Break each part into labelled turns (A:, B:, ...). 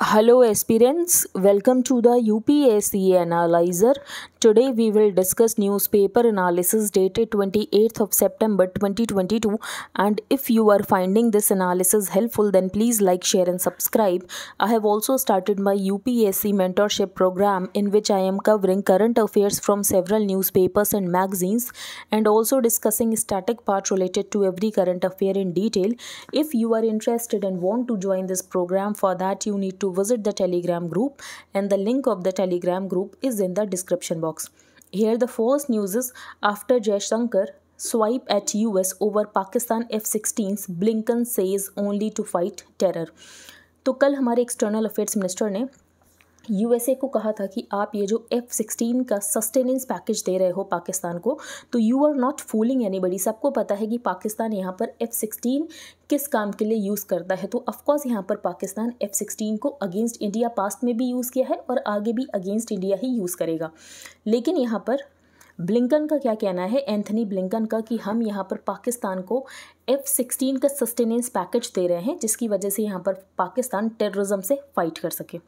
A: Hello aspirants, welcome to the UPSC analyzer. Today we will discuss newspaper analysis dated 28th of September 2022 and if you are finding this analysis helpful then please like share and subscribe. I have also started my UPSC mentorship program in which I am covering current affairs from several newspapers and magazines and also discussing static part related to every current affair in detail. If you are interested and want to join this program for that you need to visit the telegram group and the link of the telegram group is in the description box. box. Here, the false news is after Jay Shankar swipe at US over Pakistan F-16s, Blinken says only to fight terror. तो कल हमारे external affairs minister ने USA को कहा था कि आप ये जो एफ सिक्सटीन का सस्टेनेंस पैकेज दे रहे हो पाकिस्तान को तो you are not fooling anybody सबको पता है कि पाकिस्तान यहाँ पर एफ सिक्सटीन किस काम के लिए यूज़ करता है तो ऑफकोर्स यहाँ पर पाकिस्तान एफ सिक्सटीन को अगेंस्ट इंडिया पास्ट में भी यूज़ किया है और आगे भी अगेंस्ट इंडिया ही यूज़ करेगा लेकिन यहाँ पर ब्लिंकन का क्या कहना है एंथनी ब्लिंकन का कि हम यहाँ पर पाकिस्तान को एफ सिक्सटीन का सस्टेनेंस पैकेज दे रहे हैं जिसकी वजह से यहाँ पर पाकिस्तान टेररिज्म से फाइट कर सके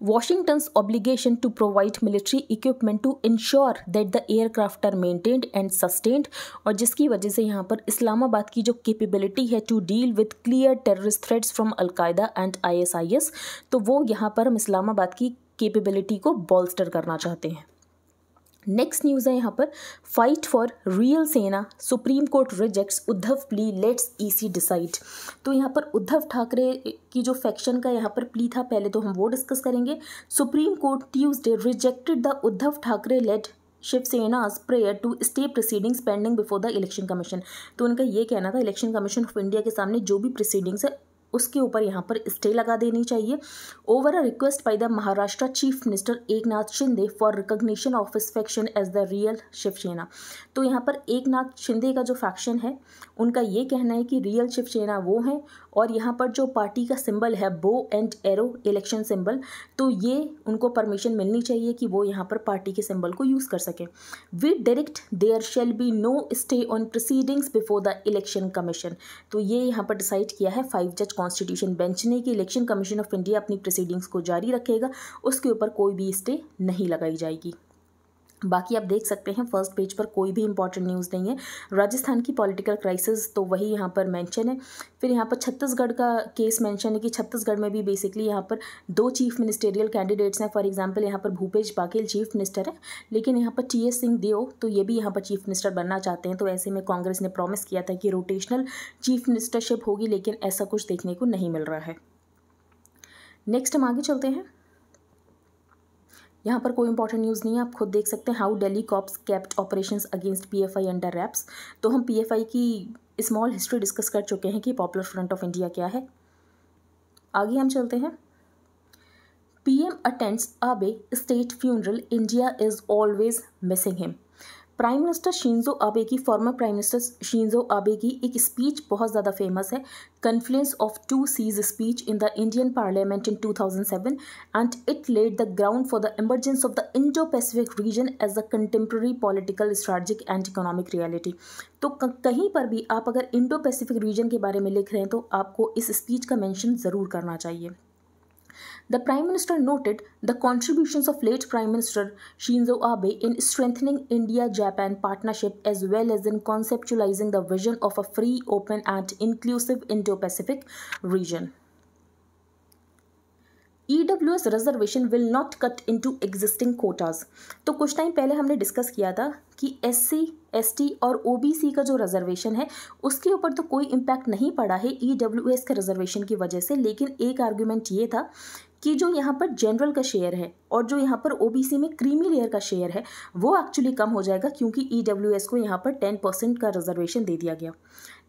A: Washington's obligation to provide military equipment to ensure that the aircraft are maintained and sustained और जिसकी वजह से यहाँ पर इस्लामाबाद की जो capability है to to deal with clear terrorist threats from al Qaeda and ISIS तो वो यहाँ पर हम इस्लामाबाद की कैपेबिलिटी को बॉल्स्टर करना चाहते हैं नेक्स्ट न्यूज़ है यहाँ पर fight for real Sena Supreme Court rejects Uddhav plea lets EC decide तो यहाँ पर उद्धव ठाकरे की जो फैक्शन का यहाँ पर प्ली था पहले तो हम वो डिस्कस करेंगे Supreme Court Tuesday rejected the Uddhav Thackeray led Shiv Sena's prayer to stay proceedings pending before the Election Commission तो उनका ये कहना था इलेक्शन कमीशन ऑफ इंडिया के सामने जो भी प्रोसीडिंग्स है उसके ऊपर यहाँ पर स्टे लगा देनी चाहिए over a request by the Maharashtra chief minister Eknath Shinde for recognition of his faction as the real Shiv Sena तो यहाँ पर एक नाथ शिंदे का जो फैक्शन है उनका ये कहना है कि रियल शिवसेना वो है और यहाँ पर जो पार्टी का सिंबल है bow and arrow election symbol तो ये उनको परमिशन मिलनी चाहिए कि वो यहाँ पर पार्टी के सिंबल को यूज़ कर सकें with direct there shall be no stay on proceedings before the Election Commission तो ये यहाँ पर डिसाइड किया है फाइव जज कॉन्स्टिट्यूशन बेंच ने कि इलेक्शन कमीशन ऑफ इंडिया अपनी प्रोसीडिंग्स को जारी रखेगा उसके ऊपर कोई भी स्टे नहीं लगाई जाएगी बाकी आप देख सकते हैं फर्स्ट पेज पर कोई भी इंपॉर्टेंट न्यूज़ नहीं है राजस्थान की पॉलिटिकल क्राइसिस तो वही यहाँ पर मेंशन है फिर यहाँ पर छत्तीसगढ़ का केस मेंशन है कि छत्तीसगढ़ में भी बेसिकली यहाँ पर दो चीफ मिनिस्टेरियल कैंडिडेट्स हैं फॉर एग्जांपल यहाँ पर भूपेश बाघेल चीफ मिनिस्टर है लेकिन यहाँ पर टी एस सिंह देव तो ये भी यहाँ पर चीफ मिनिस्टर बनना चाहते हैं तो ऐसे में कांग्रेस ने प्रॉमिस किया था कि रोटेशनल चीफ मिनिस्टरशिप होगी लेकिन ऐसा कुछ देखने को नहीं मिल रहा है नेक्स्ट हम आगे चलते हैं यहाँ पर कोई इंपॉर्टेंट न्यूज़ नहीं है आप खुद देख सकते हैं how Delhi cops kept operation against P I under wraps तो हम आई की स्मॉल हिस्ट्री डिस्कस कर चुके हैं कि पॉपुलर फ्रंट ऑफ इंडिया क्या है आगे हम चलते हैं PM attends Abe state funeral India is always missing him prime minister Shinzo Abe की former prime minister Shinzo Abe की एक स्पीच बहुत ज़्यादा फेमस है confluence of two seas speech in the Indian parliament in 2007 and it laid the ground for the emergence of the Indo Pacific region as a contemporary political strategic and economic reality तो कहीं पर भी आप अगर Indo Pacific reason के बारे में लिख रहे हैं तो आपको इस स्पीच का मैंशन ज़रूर करना चाहिए The Prime Minister noted the contributions of late Prime Minister Shinzo Abe in strengthening India Japan partnership as well as in conceptualizing the vision of a free, open, and inclusive Indo Pacific region. EWS reservation will not cut into existing quotas. तो कुछ time पहले हमने discuss किया था कि S C S T और O B C का जो रिजर्वेशन है उसके ऊपर तो कोई इम्पैक्ट नहीं पड़ा है ई डब्ल्यू एस के रिजर्वेशन की वजह से लेकिन एक आर्ग्यूमेंट ये था कि जो यहाँ पर जनरल का शेयर है और जो यहाँ पर ओ में क्रीमी लेयर का शेयर है वो एक्चुअली कम हो जाएगा क्योंकि ई e को यहाँ पर टेन परसेंट का रिजर्वेशन दे दिया गया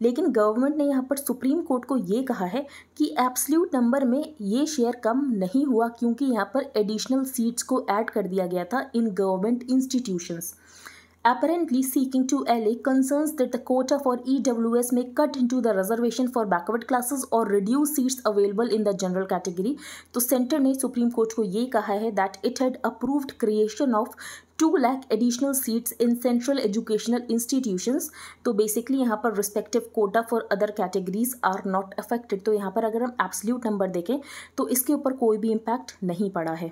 A: लेकिन गवर्नमेंट ने यहाँ पर सुप्रीम कोर्ट को ये कहा है कि एब्सल्यूट नंबर में ये शेयर कम नहीं हुआ क्योंकि यहाँ पर एडिशनल सीट्स को ऐड कर दिया गया था in government institutions apparently seeking to allay concerns that the quota for EWS may cut into the reservation for backward classes or reduce seats available in the general category. तो centre ने Supreme Court को ये कहा है that it had approved creation of two lakh additional seats in central educational institutions तो basically यहाँ पर respective quota for other categories are not affected तो यहाँ पर अगर हम एब्सल्यूट नंबर देखें तो इसके ऊपर कोई भी इम्पैक्ट नहीं पड़ा है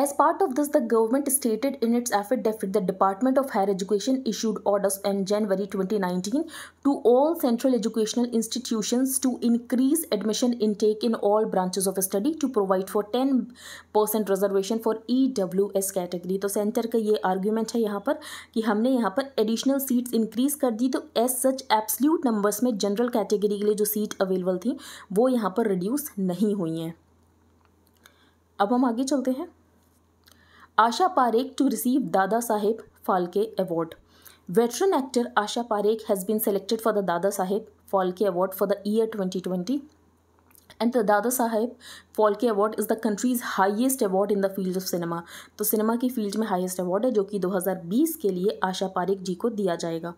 A: As part of this, the government stated in its affidavit the Department of Higher Education issued orders in January 2019 to all central educational institutions to increase admission intake in all branches of study to provide for 10% percent reservation for EWS category. तो centre का ये argument है यहाँ पर कि हमने यहाँ पर एडिशनल सीट्स इंक्रीज कर दी तो एज सच एब्सल्यूट नंबर्स में जनरल कैटेगरी के लिए जो सीट अवेलेबल थी वो यहाँ पर रिड्यूस नहीं हुई हैं अब हम आगे चलते हैं आशा Parekh to receive Dada Saheb Phalke award veteran actor Asha Parekh has been selected for the Dada Saheb Phalke award for the year twenty twenty and the Dada Saheb Phalke award is the country's highest award in the field of cinema तो सिनेमा की फील्ड में highest award है जो कि दो हज़ार बीस के लिए आशा पारेख जी को दिया जाएगा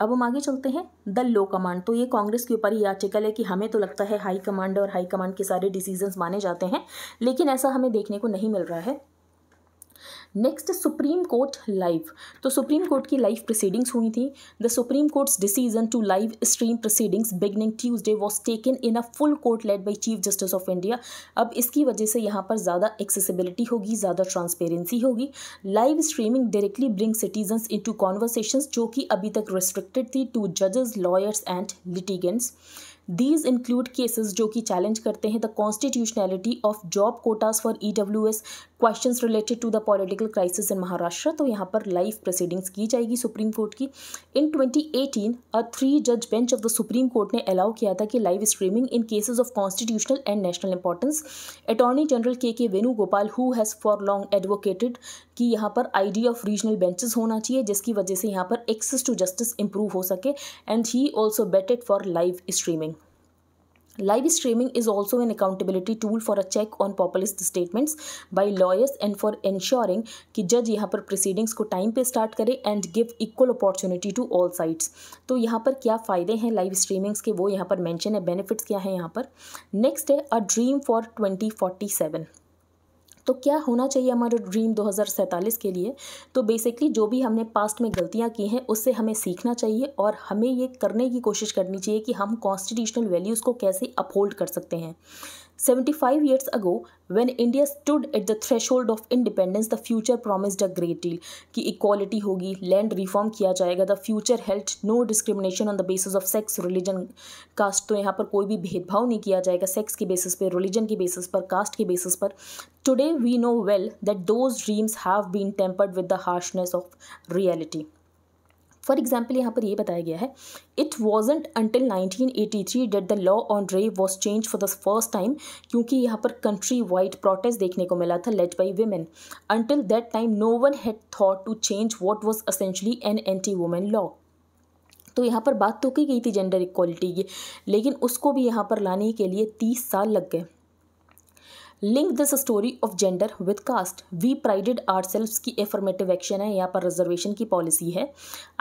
A: अब हम आगे चलते हैं द लो कमांड तो ये कांग्रेस के ऊपर ही याचिकल है कि हमें तो लगता है हाई कमांड और हाई कमांड के सारे डिसीजन माने जाते हैं लेकिन ऐसा हमें देखने को नहीं मिल रहा है नेक्स्ट सुप्रीम कोर्ट लाइव तो सुप्रीम कोर्ट की लाइव प्रोसीडिंग्स हुई थी the Supreme Court's decision to live stream proceedings beginning Tuesday was taken in a full court led by chief justice of India अब इसकी वजह से यहाँ पर ज़्यादा एक्सेसिबिलिटी होगी ज़्यादा ट्रांसपेरेंसी होगी live streaming directly bring citizen into conversation जो कि अभी तक रिस्ट्रिक्टेड थी टू जजेस lawyers and litigants these include cases जो कि चैलेंज करते हैं the constitutionality of job quotas for E W S question related to the political crisis in Maharashtra तो यहाँ पर लाइव प्रोसीडिंग्स की जाएगी सुप्रीम कोर्ट की इन एटीन अ थ्री जज bench of the Supreme Court ने अलाउ किया था कि live streaming in cases of constitutional and national importance attorney general K K Venugopal who has for long advocated कि यहाँ पर डी ऑफ रीजनल बेंचेस होना चाहिए जिसकी वजह से यहाँ पर एक्सेस टू जस्टिस इंप्रूव हो सके and he also batted for live streaming Live streaming is also an accountability tool for a check on populist statements by lawyers and for ensuring कि जज यहाँ पर proceedings को time पे start करे and give equal opportunity to all sides तो यहाँ पर क्या फ़ायदे हैं live streamings के वो यहाँ पर mention है benefits क्या हैं यहाँ पर next है a dream for 2047 तो क्या होना चाहिए हमारा ड्रीम दो के लिए तो बेसिकली जो भी हमने पास्ट में गलतियाँ की हैं उससे हमें सीखना चाहिए और हमें ये करने की कोशिश करनी चाहिए कि हम कॉन्स्टिट्यूशनल वैल्यूज़ को कैसे अपहोल्ड कर सकते हैं 75 years ago when india stood at the threshold of independence the future promised a great deal ki equality hogi land reform kiya jayega the future held no discrimination on the basis of sex religion caste to yahan par koi bhi bhedbhav nahi kiya jayega sex ke basis pe religion ke basis par caste ke basis par today we know well that those dreams have been tempered with the harshness of reality for example यहाँ पर ये बताया गया है it wasn't until 1983 that the law on rape was change for the first time क्योंकि यहाँ पर country wide protest देखने को मिला था led by women until that time no one had thought to change what was essentially an anti women law तो यहाँ पर बात तो की गई थी जेंडर इक्वलिटी की लेकिन उसको भी यहाँ पर लाने के लिए तीस साल लग गए link this story of gender with caste we prided our self की एफर्मेटिव एक्शन है यहाँ पर रिजर्वेशन की पॉलिसी है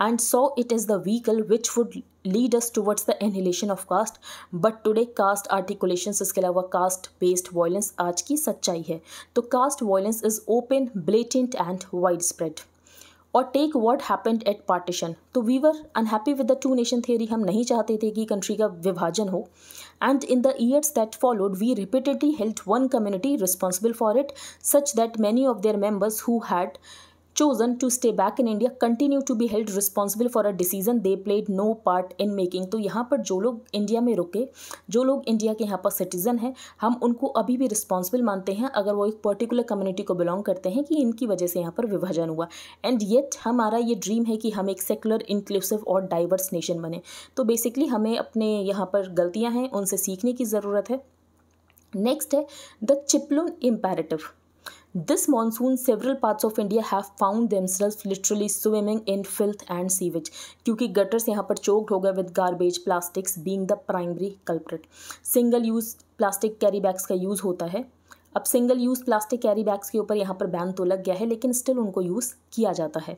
A: and so it is the vehicle which would lead us towards the annihilation of caste but today caste articulation इसके अलावा caste based violence आज की सच्चाई है तो caste violence is open blatant and widespread और take what happened at partition तो we were unhappy with the two nation theory हम नहीं चाहते थे कि कंट्री का विभाजन हो and in the years that followed we repeatedly held one community responsible for it such that many of their members who had chosen to stay back in India continue to be held responsible for a decision they played no part in making तो यहाँ पर जो लोग India में रुके जो लोग India के यहाँ पर सिटीज़न हैं हम उनको अभी भी रिस्पॉन्सिबल मानते हैं अगर वो एक पर्टिकुलर कम्युनिटी को बिलोंग करते हैं कि इनकी वजह से यहाँ पर विभाजन हुआ एंड येट हमारा ये ड्रीम है कि हम एक सेकुलर इंक्लूसिव और डाइवर्स नेशन बने तो बेसिकली हमें अपने यहाँ पर गलतियाँ हैं उनसे सीखने की ज़रूरत है नेक्स्ट है the Chiplun imperative This monsoon, several parts of India have found themselves literally swimming in filth and sewage. क्योंकि गटर्स यहाँ पर चोक्ड हो गए with garbage plastics being the primary culprit single use plastic carry bags का use होता है अब single use plastic carry bags के ऊपर यहाँ पर बैन तो लग गया है लेकिन स्टिल उनको यूज़ किया जाता है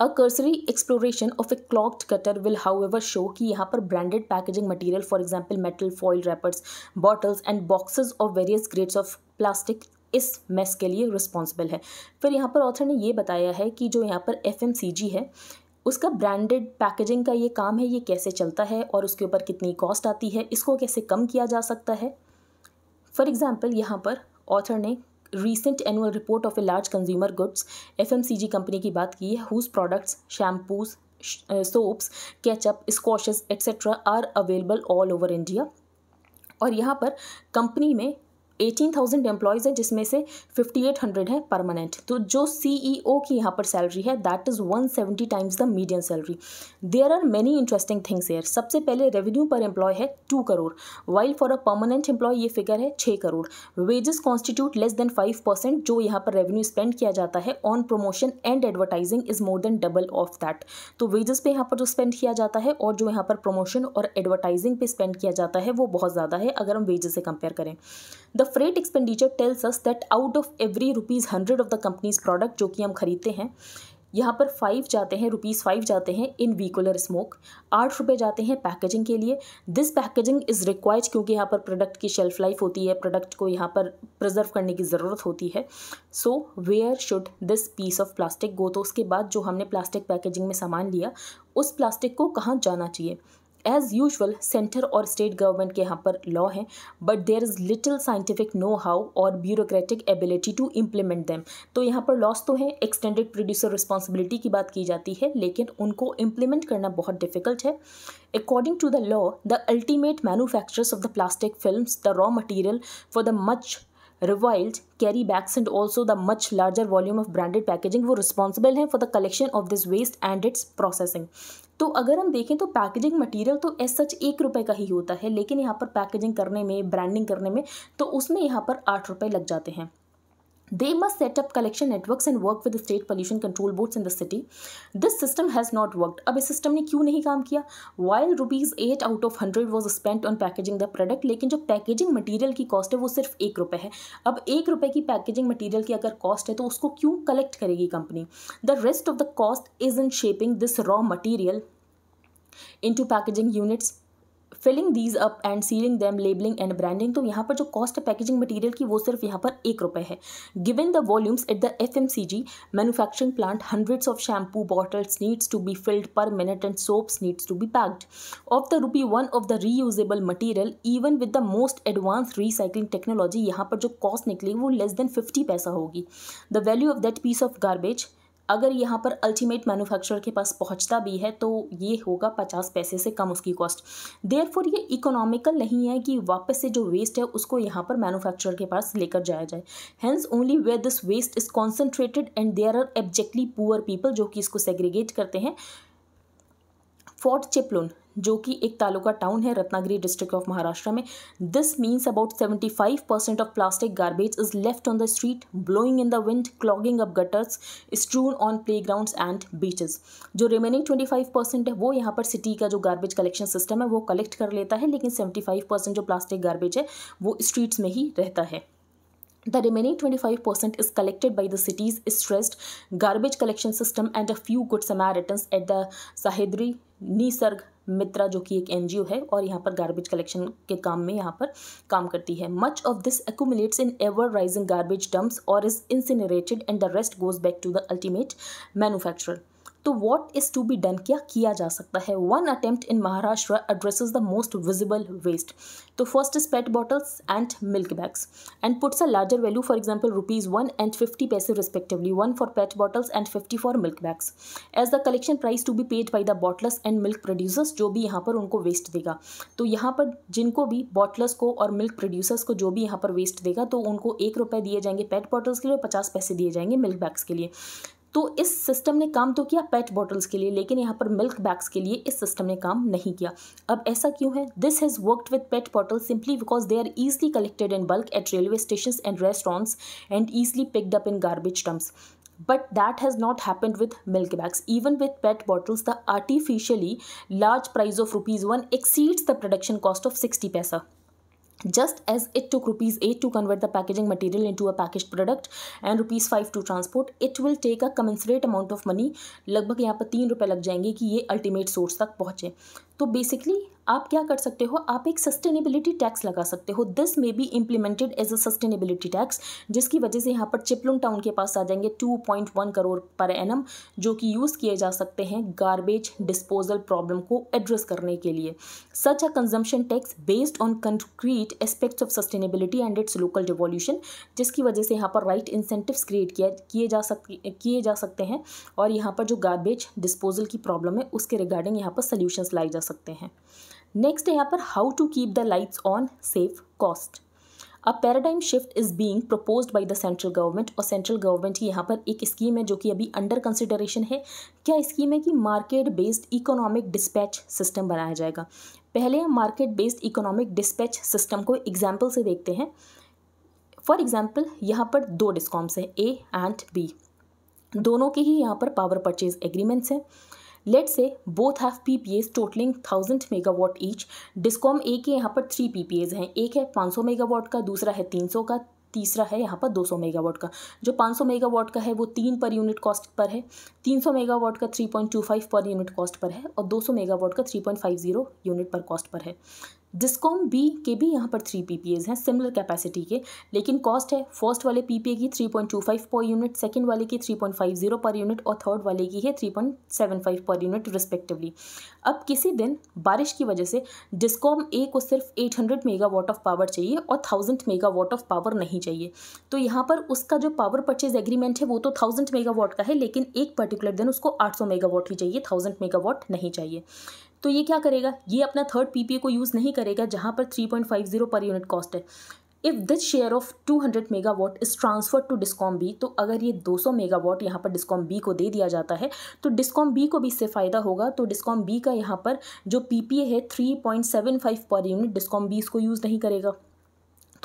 A: a cursory exploration of a clogged gutter will however show कि यहाँ पर branded packaging material for example metal foil wrappers bottles and boxes of various grades of plastic इस मेस के लिए रिस्पॉन्सिबल है फिर यहाँ पर ऑथर ने ये बताया है कि जो यहाँ पर एफ है उसका ब्रांडेड पैकेजिंग का ये काम है ये कैसे चलता है और उसके ऊपर कितनी कॉस्ट आती है इसको कैसे कम किया जा सकता है फॉर एग्ज़ाम्पल यहाँ पर ऑथर ने recent annual report of a large consumer goods F company की बात की है whose products shampoos soaps ketchup squashes etcetera are available all over India और यहाँ पर कंपनी में एटीन थाउजेंड एम्प्लॉयज़ है जिसमें से फिफ्टी एट हंड्रेड है परमानेंट तो जो सी ई ओ की यहाँ पर सैलरी है that is one seventy times the medium salary there are many interesting things here सबसे पहले रेवेन्यू पर एम्प्लॉय है two crore while for a permanent employee ये फिगर है छः crore wages constitute less than five percent जो यहाँ पर रेवेन्यू स्पेंड किया जाता है on promotion and advertising is more than double of that तो वेजेस पे यहाँ पर जो स्पेंड किया जाता है और जो यहाँ पर प्रमोशन और एडवर्टाइजिंग पे स्पेंड किया जाता है वो बहुत ज़्यादा है अगर हम वेजेस से कंपेयर करें the freight expenditure tells us that out of every rupees hundred of the company's product जो कि हम खरीदते हैं यहाँ पर फाइव जाते हैं रुपीज़ फाइव जाते हैं इन वीकुलर स्मोक आठ रुपये जाते हैं पैकेजिंग के लिए दिस पैकेजिंग इज़ रिक्वायर्ड क्योंकि यहाँ पर प्रोडक्ट की शेल्फ लाइफ होती है प्रोडक्ट को यहाँ पर प्रिजर्व करने की ज़रूरत होती है so where should this piece of plastic go तो उसके बाद जो हमने प्लास्टिक पैकेजिंग में सामान लिया उस प्लास्टिक को कहाँ जाना चाहिए एज़ यूजल सेंटर और स्टेट गवर्नमेंट के यहाँ पर लॉ है but there is little scientific know how और bureaucratic ability to implement them तो यहाँ पर लॉस तो है एक्सटेंडेड प्रोड्यूसर रिस्पॉन्सिबिलिटी की बात की जाती है लेकिन उनको इम्प्लीमेंट करना बहुत डिफिकल्ट है according to the law the ultimate manufacture of the plastic film the raw material for the much reviled carry bags and also the much larger volume of branded packaging वो responsible हैं for the collection of this waste and its processing तो अगर हम देखें तो packaging material तो as such एक रुपए का ही होता है लेकिन यहाँ पर पैकेजिंग करने में ब्रांडिंग करने में तो उसमें यहाँ पर आठ रुपए लग जाते हैं They must set up collection networks and work with the state pollution control boards in the city. This system has not worked. अब इस सिस्टम ने क्यों नहीं काम किया while rupees eight out of hundred was spent on packaging the product लेकिन जो packaging material की कॉस्ट है वो सिर्फ एक रुपये है अब एक रुपये की पैकेजिंग मटेरियल की अगर कॉस्ट है तो उसको क्यों कलेक्ट करेगी company the rest of the cost is in shaping this raw material into packaging units filling these up and sealing them labelling and branding तो यहाँ पर जो कॉस्ट है पैकेजिंग मटीरियल की वो सिर्फ यहाँ पर एक रुपये है given the volumes at the F M C G manufacturing plant hundreds of shampoo bottles needs to be filled per minute and soaps needs to be packed of the rupee one of the reusable material even with the most advance recycling technology यहाँ पर जो cost निकली वो less than fifty paisa होगी the value of that piece of garbage अगर यहाँ पर ultimate manufacturer के पास पहुँचता भी है तो ये होगा पचास पैसे से कम उसकी कॉस्ट देयर फोर ये इकोनॉमिकल नहीं है कि वापस से जो वेस्ट है उसको यहाँ पर मैन्युफैक्चरर के पास लेकर जाया जाए hence only where this waste is concentrated and there are abjectly poor people जो कि इसको सेग्रीगेट करते हैं फोर्ट चिपलोन जो कि एक तालुका टाउन है रत्नागिरी डिस्ट्रिक्ट ऑफ महाराष्ट्र में this means about seventy five percent of plastic garbage is left on the street blowing in the wind clogging up gutters strewn on playgrounds and beaches जो remaining twenty five percent है वो यहाँ पर city का जो garbage collection system है वो collect कर लेता है लेकिन सेवेंटी फाइव परसेंट जो प्लास्टिक गार्बेज है वो स्ट्रीट्स में ही रहता है The remaining 25% is collected by the city's stressed garbage collection system and a few good Samaritans at the Sahidri Nisarg Mitra, which is an NGO, and here garbage collection work. Much of this accumulates in ever-rising garbage dumps or is incinerated and the rest goes back to the ultimate manufacturer. तो what is to be done क्या किया जा सकता है one attempt in Maharashtra address the most visible waste तो first is pet bottles and milk bags and puts a larger value for example rupees one and fifty paise respectively one for pet bottles and fifty for milk bags as the collection price to be paid by the bottlers and milk producers जो भी यहाँ पर उनको waste देगा तो यहाँ पर जिनको भी बॉटलर्स को और मिल्क प्रोड्यूसर्स को जो भी यहाँ पर वेस्ट देगा तो उनको एक रुपये दिए जाएंगे पेट बॉटल्स के लिए पचास पैसे दिए जाएंगे मिल्क बैग्स के लिए तो इस सिस्टम ने काम तो किया पेट बॉटल्स के लिए लेकिन यहाँ पर मिल्क बैग्स के लिए इस सिस्टम ने काम नहीं किया अब ऐसा क्यों है this has worked with pet bottle simply because they are easily collected in bulk at railway station and restaurants and easily picked up in garbage drums but that has not happened with milk bags even with pet bottles the artificially large price of rupees one exceeds the production cost of sixty paisa just as it took rupees 8 to convert the packaging material into a packaged product and rupees 5 to transport it will take a commensurate amount of money लगभग यहाँ पर तीन रुपये लग जाएंगे कि ये ultimate source तक पहुँचे तो बेसिकली आप क्या कर सकते हो आप एक सस्टेनेबिलिटी टैक्स लगा सकते हो this may be implemented as a sustainability tax जिसकी वजह से यहाँ पर चिपलुंग टाउन के पास आ जाएंगे two point one crore per annum जो कि यूज़ किए जा सकते हैं गार्बेज डिस्पोजल प्रॉब्लम को एड्रेस करने के लिए such a consumption tax based on concrete aspects of sustainability and its local revolution जिसकी वजह से यहाँ पर राइट इंसेंटिव क्रिएट किया किए जा सकते किए जा सकते हैं और यहाँ पर जो गार्बेज डिस्पोजल की प्रॉब्लम है उसके रिगार्डिंग यहाँ पर सोल्यूशन लाई जा सकते हैं नेक्स्ट है यहाँ पर how to keep the lights on save cost a paradigm shift is being proposed by the central government और सेंट्रल गवर्नमेंट की यहाँ पर एक स्कीम है जो कि अभी अंडर कंसिडरेशन है क्या स्कीम है कि market based economic dispatch system बनाया जाएगा पहले हम market based economic dispatch system को एग्जाम्पल से देखते हैं फॉर एग्जाम्पल यहाँ पर दो डिस्कॉम्स हैं ए एंड बी दोनों के ही यहाँ पर पावर परचेज एग्रीमेंट्स हैं let's say both have P P As totaling thousand megawatt each discom A के यहाँ पर थ्री पी पी एज हैं एक है पाँच सौ मेगावाट का दूसरा है तीन सौ का तीसरा है यहाँ पर 200 मेगावाट का जो 500 मेगावाट का है वो तीन पर यूनिट कॉस्ट पर है 300 मेगावाट का 3.25 पर यूनिट कॉस्ट पर है और 200 मेगावाट का 3.50 यूनिट पर कॉस्ट पर है डिस्कॉम बी के भी यहाँ पर थ्री पी हैं सिमिलर कैपेसिटी के लेकिन कॉस्ट है फर्स्ट वाले पी की three point two five per unit second वाले की three point five zero per unit और थर्ड वाले की है three point seven five per unit respectively अब किसी दिन बारिश की वजह से डिस्कॉम ए को सिर्फ eight hundred megawatt of power चाहिए और थाउजेंड मेगावाट ऑफ पावर नहीं चाहिए तो यहाँ पर उसका जो पावर परचेज एग्रीमेंट है वो तो थाउजेंड मेगावाट का है लेकिन एक पर्टिकुलर दिन उसको आठ सौ मेगावाट ही चाहिए थाउजेंड मेगावाट नहीं चाहिए तो ये क्या करेगा ये अपना थर्ड पीपीए को यूज़ नहीं करेगा जहाँ पर 3.50 पर यूनिट कॉस्ट है if this share of 200 megawatt is transfer to discom B तो अगर ये 200 मेगावाट यहाँ पर डिस्कॉम बी को दे दिया जाता है तो डिस्कॉम बी को भी इससे फ़ायदा होगा तो डिस्कॉम बी का यहाँ पर जो पीपीए है 3.75 पर यूनिट डिस्कॉम बी इसको यूज़ नहीं करेगा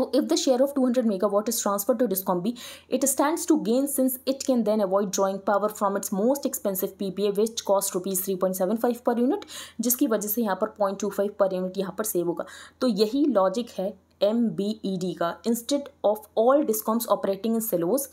A: तो if the share of two hundred mega watt is transfer to discom B it stands to gain since it can then avoid drawing power from its most expensive PPA which cost rupees three point seven five per unit जिसकी वजह से यहां पर point two five per unit यहां पर save होगा तो यही लॉजिक है एम बी ई डी का instead of all discoms operating in silos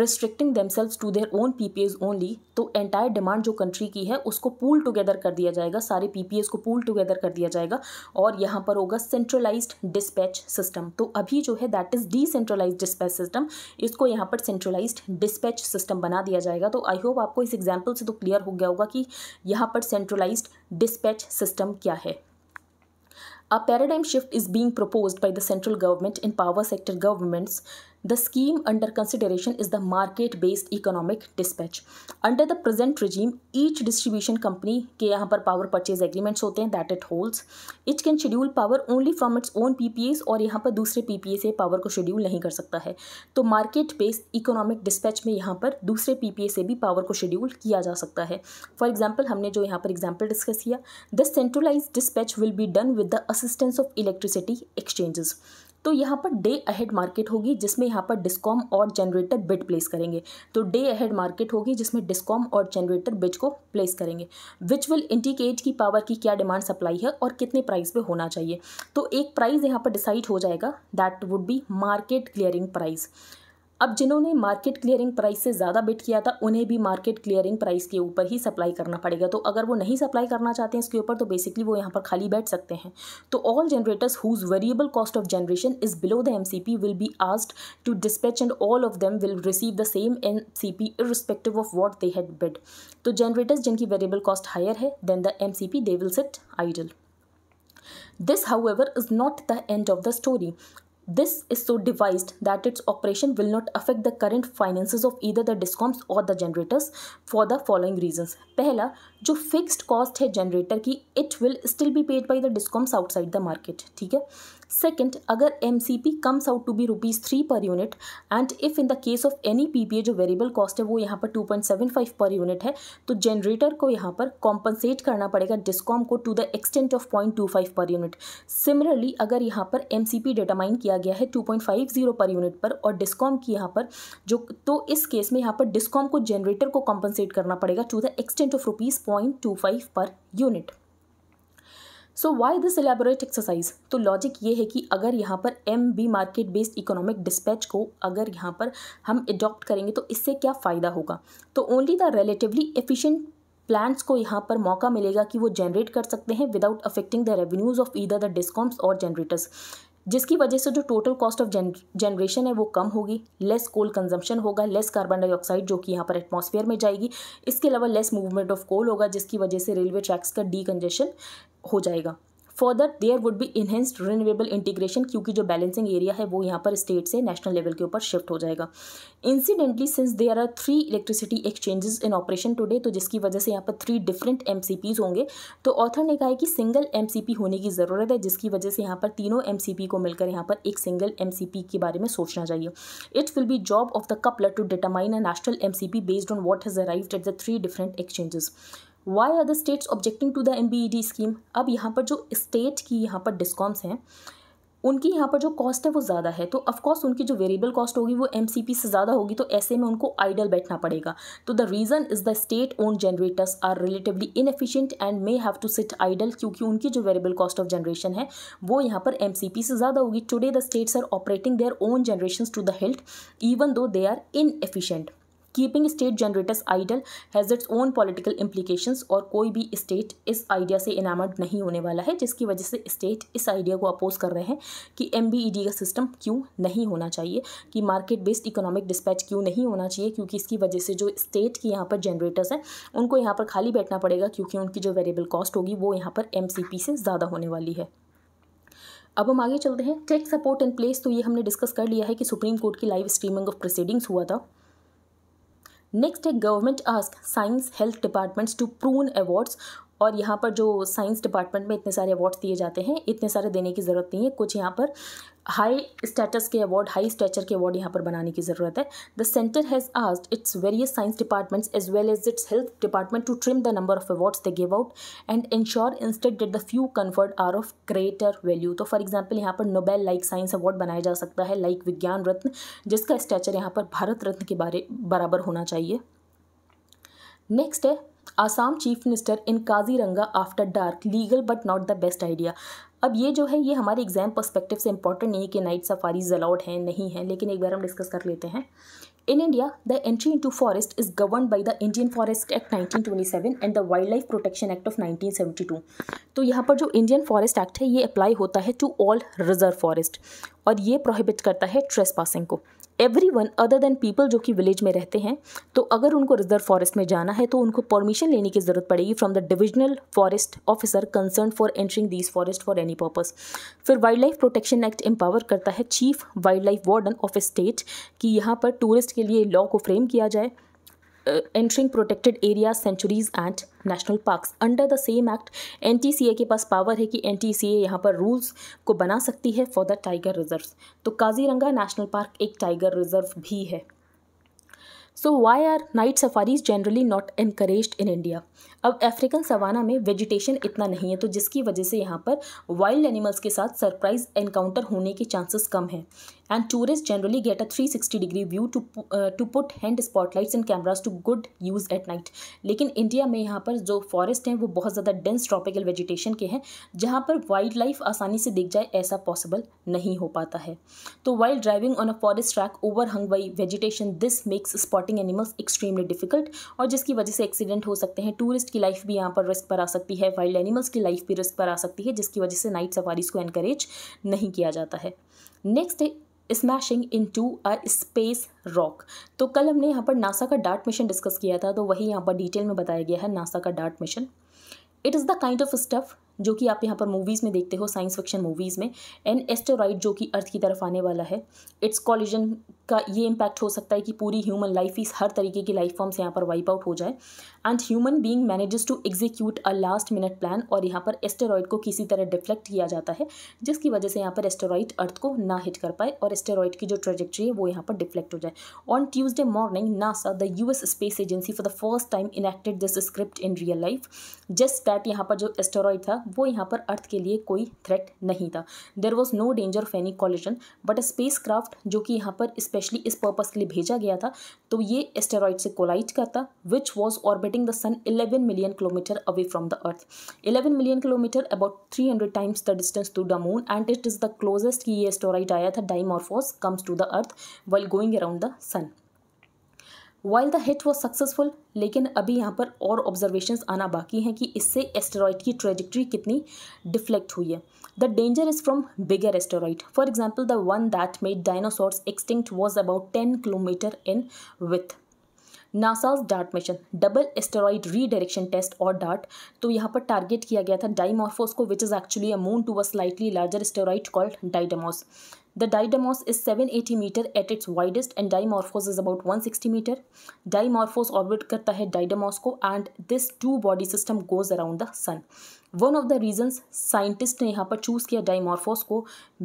A: restricting sales to their own P P As only तो एंटायर डिमांड जो कंट्री की है उसको पूल टुगेदर कर दिया जाएगा सारे पी पी एस को पूल टुगेदर कर दिया जाएगा और यहाँ पर होगा सेंट्रलाइज डिस्पैच सिस्टम तो अभी जो है that is decentralize dispatch system इसको यहाँ पर सेंट्रलाइज डिस्पैच सिस्टम बना दिया जाएगा तो आई होप आपको इस एग्जाम्पल से तो क्लियर हो गया होगा कि यहाँ पर सेंट्रलाइज डिस्पैच सिस्टम क्या है A paradigm shift is being proposed by the central government and power sector governments the scheme under consideration is the market based economic dispatch under the present regime each distribution company के यहाँ पर power purchase agreements होते हैं that it holds each can schedule power only from its own P P S और यहाँ पर दूसरे P P A से पावर को शेड्यूल नहीं कर सकता है तो मार्केट बेस्ड इकोनॉमिक डिस्पैच में यहाँ पर दूसरे पी पी ए से भी पावर को शेड्यूल किया जा सकता है फॉर एग्जाम्पल हमने जो यहाँ पर एग्जाम्पल डिस्कस किया the centralize dispatch will be done with the assistance of electricity exchanges तो यहाँ पर डे अहेड मार्केट होगी जिसमें यहाँ पर डिस्कॉम और जनरेटर बिट प्लेस करेंगे तो डे अहेड मार्केट होगी जिसमें डिस्कॉम और जनरेटर बिट को प्लेस करेंगे विच विल इंडिकेट की पावर की क्या डिमांड सप्लाई है और कितने प्राइस पे होना चाहिए तो एक प्राइस यहाँ पर डिसाइड हो जाएगा that would be market clearing price अब जिन्होंने मार्केट क्लियरिंग प्राइस से ज़्यादा बिट किया था उन्हें भी मार्केट क्लियरिंग प्राइस के ऊपर ही सप्लाई करना पड़ेगा तो अगर वो नहीं सप्लाई करना चाहते हैं इसके ऊपर तो बेसिकली वो यहाँ पर खाली बैठ सकते हैं तो all generators whose variable cost of generation is below the M C P will be asked to dispatch and all of them will receive the same M C P of what they had bid तो generators जिनकी variable cost higher है then the M C P they will sit idle This, however, is not the end of the story This is so devised that its operation will not affect the current finances of either the discoms or the generators for the following reasons. पहला जो fixed cost है generator की it will still be paid by the discoms outside the market ठीक है second अगर M C P comes out to be rupees three per unit and if in the case of any PPA जो variable cost है वो यहाँ पर two point seven five per unit है तो जनरेटर को यहाँ पर कॉम्पनसेट करना पड़ेगा डिस्कॉम को to the extent of point two five per unit similarly अगर यहाँ पर एम सी पी डिटरमाइन किया गया है two point five zero per unit पर और डिस्कॉम की यहाँ पर जो तो इस केस में यहाँ पर डिस्कॉम को जनरेटर को कॉम्पनसेट करना पड़ेगा to the extent of rupees five per unit so why this elaborate exercise तो लॉजिक ये है कि अगर यहाँ पर M B market based economic dispatch को अगर यहाँ पर हम एडॉप्ट करेंगे तो इससे क्या फ़ायदा होगा तो only the relatively efficient plants को यहाँ पर मौका मिलेगा कि वो जनरेट कर सकते हैं without affecting the revenues of either the discoms और जनरेटर्स जिसकी वजह से जो टोटल कॉस्ट ऑफ जनरेशन है वो कम होगी लेस कोल कंजम्पशन होगा लेस कार्बन डाइऑक्साइड जो कि यहाँ पर एटमॉस्फेयर में जाएगी इसके अलावा लेस मूवमेंट ऑफ कोल होगा जिसकी वजह से रेलवे ट्रैक्स का डी हो जाएगा further there would be enhanced renewable integration क्योंकि जो बैलेंसिंग एरिया है वो यहाँ पर स्टेट से नेशनल लेवल के ऊपर शिफ्ट हो जाएगा incidentally since there are three electricity exchanges in operation today तो जिसकी वजह से यहाँ पर थ्री डिफरेंट एम होंगे तो ऑथर ने कहा है कि सिंगल एम होने की ज़रूरत है जिसकी वजह से यहाँ पर तीनों एम को मिलकर यहाँ पर एक सिंगल एम के बारे में सोचना चाहिए it will be job of the coupler to determine a national M based on what has arrived at the three different exchanges why are the states objecting to the M B E D scheme अब यहाँ पर जो state की यहाँ पर discoms हैं उनकी यहाँ पर जो कॉस्ट है वो ज़्यादा है तो ऑफकोर्स उनकी जो वेरिएबल कॉस्ट होगी वो एम सी पी से ज़्यादा होगी तो ऐसे में उनको आइडल बैठना पड़ेगा तो the reason is the state own generators are relatively inefficient and may have to sit idle क्योंकि उनकी जो वेरिएबल कॉस्ट ऑफ जनरेशन है वो यहाँ पर एम सी पी से ज़्यादा होगी today the states are operating their own generation to the hilt even though they are efficient keeping state generators idle has its own political implications और कोई भी स्टेट इस आइडिया से इनामड नहीं होने वाला है जिसकी वजह से स्टेट इस आइडिया को अपोज कर रहे हैं कि एम e का सिस्टम क्यों नहीं होना चाहिए कि मार्केट बेस्ड इकोनॉमिक डिस्पैच क्यों नहीं होना चाहिए क्योंकि इसकी वजह से जो स्टेट की यहाँ पर जनरेटर्स हैं उनको यहाँ पर खाली बैठना पड़ेगा क्योंकि उनकी जो वेरिएबल कॉस्ट होगी वो यहाँ पर एम से ज़्यादा होने वाली है अब हम आगे चलते हैं टेक सपोर्ट इन प्लेस तो ये हमने डिस्कस कर लिया है कि सुप्रीम कोर्ट की लाइव स्ट्रीमिंग ऑफ प्रोसीडिंग्स हुआ था Next, a government asked science health departments to prune awards और यहाँ पर जो साइंस डिपार्टमेंट में इतने सारे अवार्ड्स दिए जाते हैं इतने सारे देने की ज़रूरत नहीं है कुछ यहाँ पर हाई स्टेटस के अवार्ड हाई स्टेचर के अवार्ड यहाँ पर बनाने की ज़रूरत है the centre has asked its various science departments as well as its health department to trim the number of awards they give out and ensure instead that the few conferred are of greater value तो for example यहाँ पर Nobel like science award बनाया जा सकता है like विज्ञान रत्न जिसका stature यहाँ पर भारत रत्न के बारे बराबर होना चाहिए नेक्स्ट है Assam chief minister in Kaziranga after dark legal but not the best idea अब ये जो है ये हमारे एग्जाम पर्सपेक्टिव से इंपॉर्टेंट नहीं है कि नाइट सफारीज अलाउड हैं नहीं है लेकिन एक बार हम डिस्कस कर लेते हैं in forest is govern by the Indian forest act nineteen twenty seven and the 1927 life protection act of nineteen seventy two तो यहाँ पर जो इंडियन फॉरेस्ट एक्ट है ये अप्लाई होता है टू ऑल रिजर्व फॉरेस्ट और ये प्रोहिबिट करता है ट्रेस पासिंग को everyone other than people जो कि विलेज में रहते हैं तो अगर उनको रिजर्व फॉरेस्ट में जाना है तो उनको परमिशन लेने की ज़रूरत पड़ेगी from the divisional forest officer concern for entring this forest for any purpose फिर wildlife protection act empower करता है chief wildlife warden of state कि यहाँ पर टूरिस्ट के लिए लॉ को फ्रेम किया जाए uh, entering protected areas and and national parks under the same act एन के पास पावर है कि एन टी सी यहाँ पर रूल्स को बना सकती है फॉर द टाइगर रिजर्व तो काजीरंगा नेशनल पार्क एक टाइगर रिजर्व भी है so why are night safaris generally not encourage in India अब अफ्रीकन सवाना में वेजिटेशन इतना नहीं है तो जिसकी वजह से यहाँ पर वाइल्ड एनिमल्स के साथ सरप्राइज एनकाउंटर होने के चांसेस कम है and tourist generally get a 360 degree view to to put hand spotlights and cameras to good use at night लेकिन इंडिया में यहाँ पर जो फॉरेस्ट हैं वो बहुत ज़्यादा डेंस ट्रॉपिकल वेजिटेशन के हैं जहाँ पर वाइल्ड लाइफ आसानी से दिख जाए ऐसा पॉसिबल नहीं हो पाता है तो wild driving on a forest track overhung by vegetation this makes spotting animals extremely difficult और जिसकी वजह से एक्सीडेंट हो सकते हैं टूरिस्ट की लाइफ भी यहाँ पर रिस्क पर आ सकती है वाइल्ड एनिमल्स की लाइफ भी रिस्क पर आ सकती है जिसकी वजह से नाइट सफारीज को इनक्रेज नहीं किया जाता है next smashing into a space rock तो कल हमने यहाँ पर नासा का डार्ट मिशन डिस्कस किया था तो वही यहाँ पर डिटेल में बताया गया है नासा का DART mission it is the kind of stuff जो कि आप यहाँ पर मूवीज़ में देखते हो साइंस फिक्शन मूवीज़ में एन एस्टोराइड जो कि अर्थ की तरफ आने वाला है इट्स कॉलिजन का ये इम्पैक्ट हो सकता है कि पूरी ह्यूमन लाइफ इस हर तरीके की लाइफ फॉर्म्स यहाँ पर वाइप आउट हो जाए and human being manages to execute a last minute plan और यहाँ पर एस्टेरॉयड को किसी तरह डिफ्लेक्ट किया जाता है जिसकी वजह से यहाँ पर एस्टेरॉयड अर्थ को ना हिट कर पाए और एस्टेरॉयड की जो ट्रेजेक्ट्री है वो यहाँ पर डिफ्लेक्ट हो जाए on Tuesday morning NASA the U S space agency for the first time enacted this script in real life just that यहाँ पर जो एस्टेरॉयड था वो यहाँ पर अर्थ के लिए कोई थ्रेट नहीं था there was no danger of any collision but a spacecraft जो कि यहाँ पर इस स्पेशली इस पर्पज़ के लिए भेजा गया था तो ये एस्टेरॉयड से कोलाइट करता which was orbiting the sun eleven million kilometre away from the earth eleven million kilometre about three hundred times the distance to the moon and it is the closest कि ये asteroid आया था Dimorphos comes to the earth well going around the sun while the hit was successful लेकिन अभी यहाँ पर और observation आना बाकी हैं कि इससे एस्टेरॉयड की ट्रेजिक्ट्री कितनी डिफ्लेक्ट हुई है the danger is from bigger asteroid for example the one that made dinosaurs extinct was about ten kilometre in with NASA's DART mission double asteroid redirection test और डार्ट तो यहाँ पर target किया गया था डाइमॉर्फोस को which is actually a moon to a slightly larger asteroid called Didymos The didymos is 780 meter at its widest and dimorphos is about 160 meter. Dimorphos orbit karta hai didymos ko and this two body system goes around the sun. One of the reasons scientists ne yahan par choose kiya dimorphos ko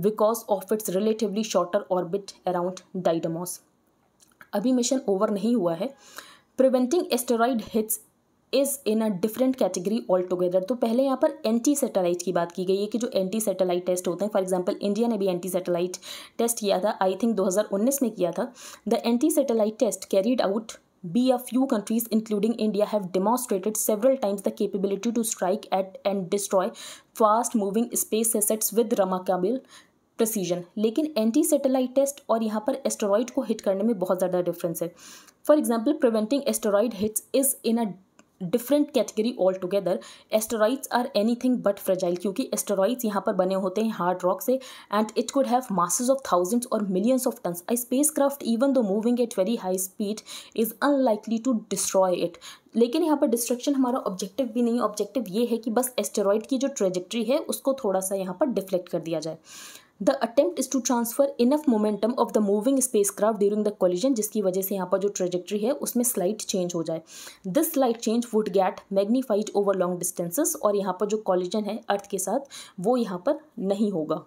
A: because of its relatively shorter orbit around didymos. Abhi mission over nahi hua hai. Preventing asteroid hits is in a different category altogether तो पहले यहाँ पर anti satellite की बात की गई है कि जो एंटी सेटेलाइट टेस्ट होते हैं फॉर एग्जाम्पल इंडिया ने भी एंटी सेटेलाइट टेस्ट किया था आई थिंक 2019 में किया था the anti satellite test carried out by a few countries including India have demonstrated several times the capability to strike at and destroy fast moving space assets with remarkable precision लेकिन anti satellite test और यहाँ पर asteroid को hit करने में बहुत ज़्यादा difference है for example preventing asteroid hits is in a different category altogether asteroids are anything but fragile क्योंकि एस्टोराइड्स यहाँ पर बने होते हैं हार्ड रॉक से and it could have masses of thousands और millions of ton a spacecraft even though moving at very high speed is unlikely to destroy it लेकिन यहाँ पर डिस्ट्रक्शन हमारा ऑब्जेक्टिव भी नहीं ऑब्जेक्टिव ये है कि बस एस्टेरॉइड की जो ट्रेजेक्ट्री है उसको थोड़ा सा यहाँ पर डिफ्लेक्ट कर दिया जाए the attempt is to transfer enough momentum of the moving spacecraft during the collision जिसकी वजह से यहाँ पर जो ट्रेजेक्ट्री है उसमें स्लाइट चेंज हो जाए this slight change would get magnified over long distances और यहाँ पर जो कॉलिजन है अर्थ के साथ वो यहाँ पर नहीं होगा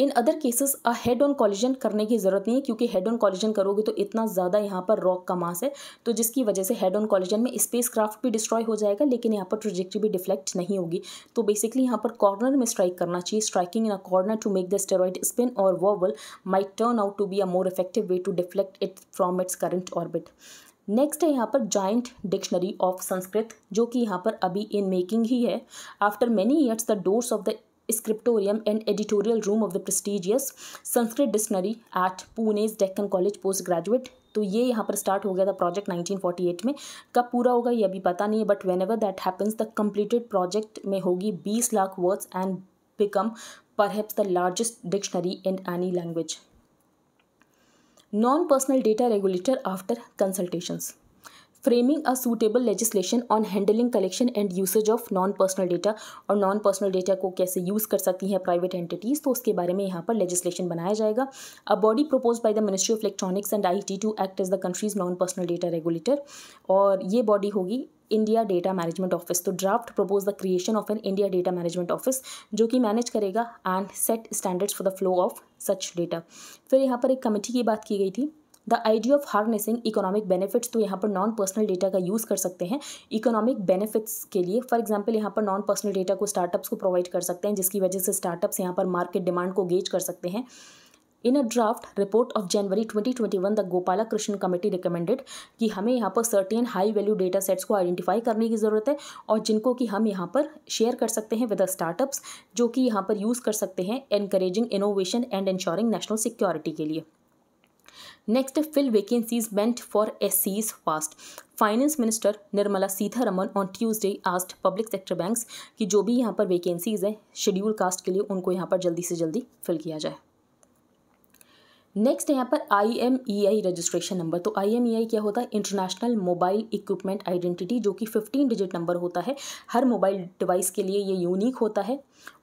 A: in other cases a head on collision करने की ज़रूरत नहीं है क्योंकि हेड ऑन कॉलिजन करोगे तो इतना ज़्यादा यहाँ पर रॉक का मास है तो जिसकी वजह से हेड ऑन कॉलिजन में स्पेस क्राफ्ट भी डिस्ट्रॉय हो जाएगा लेकिन यहाँ पर ट्रिजेक्ट्री भी डिफ्लेक्ट नहीं होगी तो बेसिकली यहाँ पर कॉर्नर में स्ट्राइक करना चाहिए striking in a corner to make the asteroid spin और whirl might turn out to be a more effective way to deflect it from its current orbit next है यहाँ पर जॉइंट डिक्शनरी ऑफ संस्कृत जो कि यहाँ पर अभी इन मेकिंग ही है after many years the doors of the scriptorium and editorial room of the prestigious Sanskrit dictionary at Pune's Deccan college post graduate तो ये यहाँ पर स्टार्ट हो गया था प्रोजेक्ट 1948 में कब पूरा होगा ये अभी पता नहीं है but whenever that happens the completed project में होगी 20 lakh words and become perhaps the largest dictionary in any language non personal data regulator after consultations framing a suitable legislation on handling collection and usage of non personal data और non personal data को कैसे use कर सकती हैं private entities तो उसके बारे में यहाँ पर लेजिस्लेशन बनाया जाएगा a body propose by the ministry of electronics and I T to act as the country's non personal data regulator और ये बॉडी होगी इंडिया डेटा मैनेजमेंट ऑफिस तो draft propose the creation of an India data management office जो कि manage करेगा and set standards for the flow of such data फिर यहाँ पर एक कमेटी की बात की गई थी the idea of harnessing economic benefits तो यहाँ पर नॉन पर्सनल डेटा का यूज़ कर सकते हैं इकोनॉमिक बेनिफिट्स के लिए फॉर एग्जाम्पल यहाँ पर नॉन पर्सनल डेटा को स्टार्टअप्स को प्रोवाइड कर सकते हैं जिसकी वजह से स्टार्टअप्स यहाँ पर मार्केट डिमांड को गेज कर सकते हैं in a draft report of January 2021 the Gopala Krishna committee recommended कि हमें यहाँ पर certain high value data sets को आइडेंटिफाई करने की ज़रूरत है और जिनको कि हम यहाँ पर शेयर कर सकते हैं विद स्टार्टअप्स जो कि यहाँ पर यूज़ कर सकते हैं encouraging innovation and ensuring national security के लिए next fill vacancies meant for SCs fast finance minister Nirmala Sitharaman on Tuesday asked public sector banks कि जो भी यहाँ पर वैकेंसीज हैं शेड्यूल कास्ट के लिए उनको यहाँ पर जल्दी से जल्दी फिल किया जाए नेक्स्ट यहाँ पर I M E I registration number तो आई एम ई आई क्या होता है इंटरनेशनल मोबाइल इक्विपमेंट आइडेंटिटी जो कि फिफ्टीन डिजिट नंबर होता है हर मोबाइल डिवाइस के लिए ये यूनिक होता है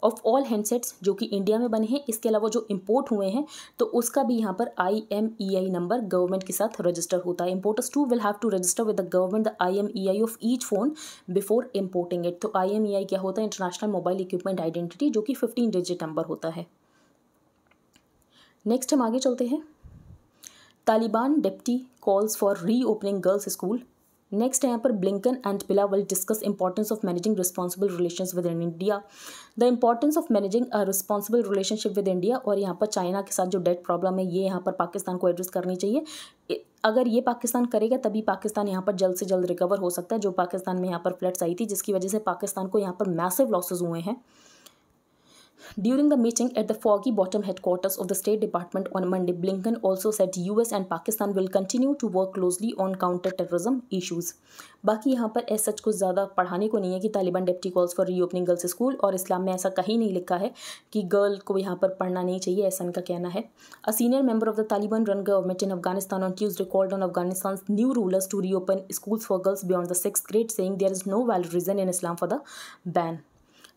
A: ऑफ ऑल हैंडसेट्स जो कि इंडिया में बने हैं इसके अलावा जो इम्पोर्ट हुए हैं तो उसका भी यहाँ पर I M E I number government के साथ रजिस्टर होता है importers too will have to register with the government the I M E I of each phone before importing it तो आई एम ई आई क्या होता है इंटरनेशनल मोबाइल इक्विपमेंट आइडेंटिटी जो कि फिफ्टीन डिजिट नंबर होता है नेक्स्ट हम आगे चलते हैं Taliban deputy calls for reopening girls school next है यहाँ पर ब्लिंकन एंड पिला will discuss importance of managing responsible relation with India the importance of managing responsible relationship with India और यहाँ पर चाइना के साथ जो डेट प्रॉब्लम है ये यहाँ पर पाकिस्तान को एड्रेस करनी चाहिए अगर ये पाकिस्तान करेगा तभी पाकिस्तान यहाँ पर जल्द से जल्द रिकवर हो सकता है जो पाकिस्तान में यहाँ पर फ्लड्स आई थी जिसकी वजह से पाकिस्तान को यहाँ पर मैसिव लॉसेज हुए हैं During the meeting at the Foggy Bottom headquarters of the State Department on Monday, Blinken also said US and Pakistan will continue to work closely on counter terrorism issues. बाकी यहाँ पर ऐसा सच कुछ ज़्यादा पढ़ाने को नहीं है कि Taliban deputy calls for reopening girls school और इस्लाम में ऐसा कहीं नहीं लिखा है कि गर्ल को यहाँ पर पढ़ना नहीं चाहिए ऐसा इनका कहना है a senior member of the Taliban run government in Afghanistan on Tuesday called on Afghanistan new rulers to reopen schools for girls beyond the six grade saying there is no valid reason in Islam for the ban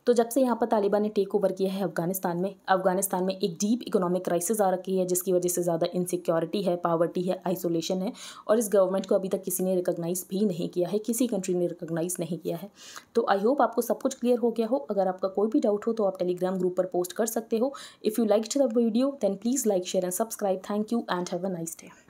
A: तो जब से यहाँ पर तालिबान ने take over किया है अफगानिस्तान में अफगानिस्तान में एक डीप इकोनॉमिक क्राइसिस आ रखी है जिसकी वजह से ज़्यादा इनसिक्योरिटी है पावर्टी है आइसोलेशन है और इस गवर्नमेंट को अभी तक किसी ने रिकोगनाइज़ भी नहीं किया है किसी कंट्री ने रिकोगनाइज़ नहीं किया है तो आई होप आपको सब कुछ क्लियर हो गया हो अगर आपका कोई भी डाउट हो तो आप टेलीग्राम ग्रुप पर पोस्ट कर सकते हो if you like the video then please like share and subscribe thank you and have a nice day